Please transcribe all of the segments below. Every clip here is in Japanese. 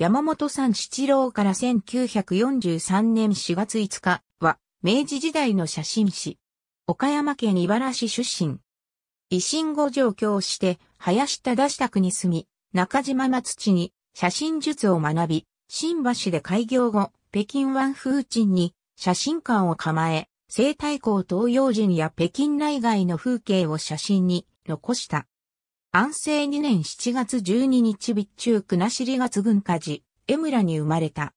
山本さん七郎から1943年4月5日は、明治時代の写真誌。岡山県茨市出身。維新後上京して、林田忠宅に住み、中島松地に写真術を学び、新橋で開業後、北京湾風鎮に写真館を構え、西太閤東洋人や北京内外の風景を写真に残した。安政2年7月12日日中国が尻月ん家事、江村に生まれた。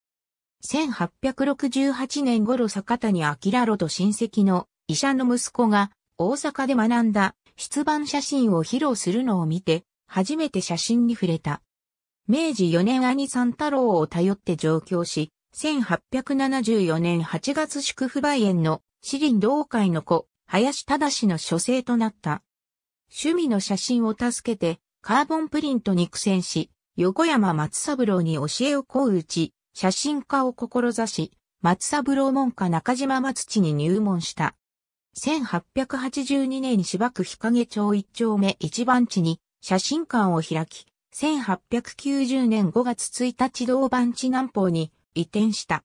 1868年頃坂谷明郎と親戚の医者の息子が大阪で学んだ出版写真を披露するのを見て、初めて写真に触れた。明治4年兄三太郎を頼って上京し、1874年8月祝福梅園の市林同会の子、林正の書生となった。趣味の写真を助けて、カーボンプリントに苦戦し、横山松三郎に教えを請ううち、写真家を志し、松三郎門下中島松地に入門した。1882年芝区日陰町一丁目一番地に写真館を開き、1890年5月1日同番地南方に移転した。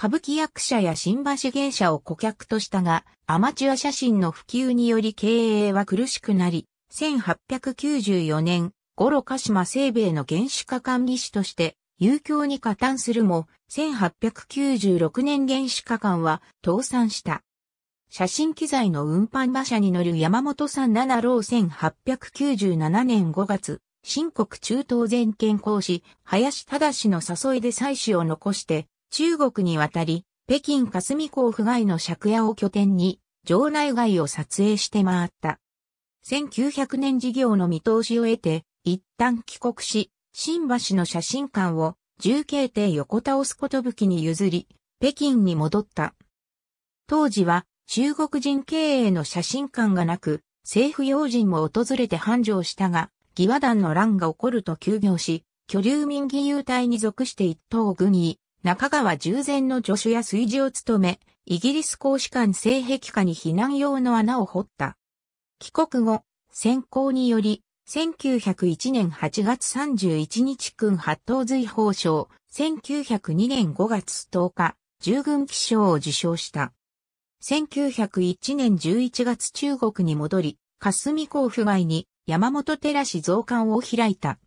歌舞伎役者や新橋芸者を顧客としたが、アマチュア写真の普及により経営は苦しくなり、1894年、五路鹿島西米の原子化管理士として、遊興に加担するも、1896年原子化管は倒産した。写真機材の運搬馬車に乗る山本さん七郎1897年5月、新国中東全権公使、林正の誘いで妻子を残して、中国に渡り、北京霞港府外の借家を拠点に、城内外を撮影して回った。1900年事業の見通しを得て、一旦帰国し、新橋の写真館を重慶亭横倒すことぶきに譲り、北京に戻った。当時は中国人経営の写真館がなく、政府要人も訪れて繁盛したが、義和団の乱が起こると休業し、居留民義勇隊に属して一等軍医、中川従前の助手や炊事を務め、イギリス公使館性壁下に避難用の穴を掘った。帰国後、選考により、1901年8月31日君八頭随法賞、1902年5月10日、従軍記章を受賞した。1901年11月中国に戻り、霞甲府外に山本寺市増刊を開いた。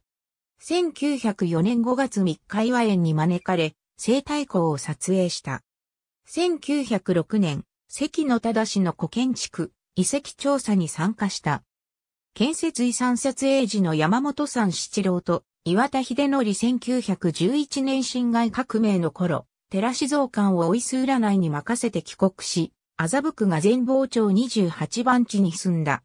1904年5月3日岩園に招かれ、西太湖を撮影した。1906年、関野正の古建築、遺跡調査に参加した。建設遺産撮影時の山本山七郎と岩田秀則1911年侵害革命の頃、寺志蔵館を追いす占いに任せて帰国し、麻布区が全傍町28番地に住んだ。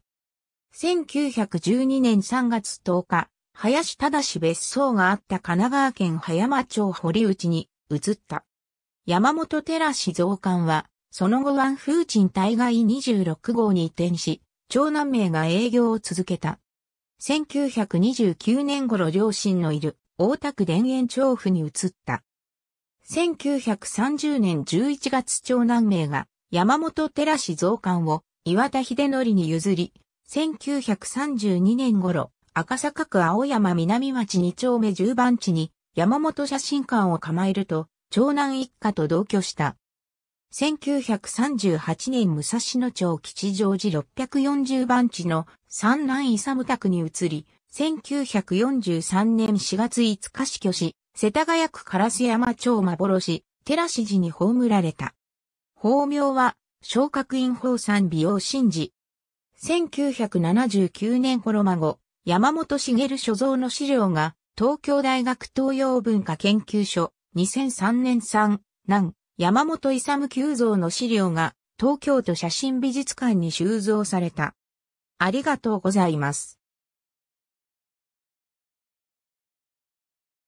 1912年3月10日、林正別荘があった神奈川県葉山町堀内に移った。山本寺市増刊は、その後ワン風鎮大概26号に移転し、長男名が営業を続けた。1929年頃両親のいる大田区田園調布に移った。1930年11月長男名が山本寺市増刊を岩田秀則に譲り、1932年頃、赤坂区青山南町2丁目10番地に山本写真館を構えると、長男一家と同居した。1938年武蔵野町吉祥寺640番地の三男勇宅に移り、1943年4月5日死去し、世田谷区烏山町幻、寺市寺に葬られた。法名は、昇格院法産美容神事。1979年頃孫、山本茂所蔵の資料が東京大学東洋文化研究所2003年3南山本勇急像の資料が東京都写真美術館に収蔵された。ありがとうございます。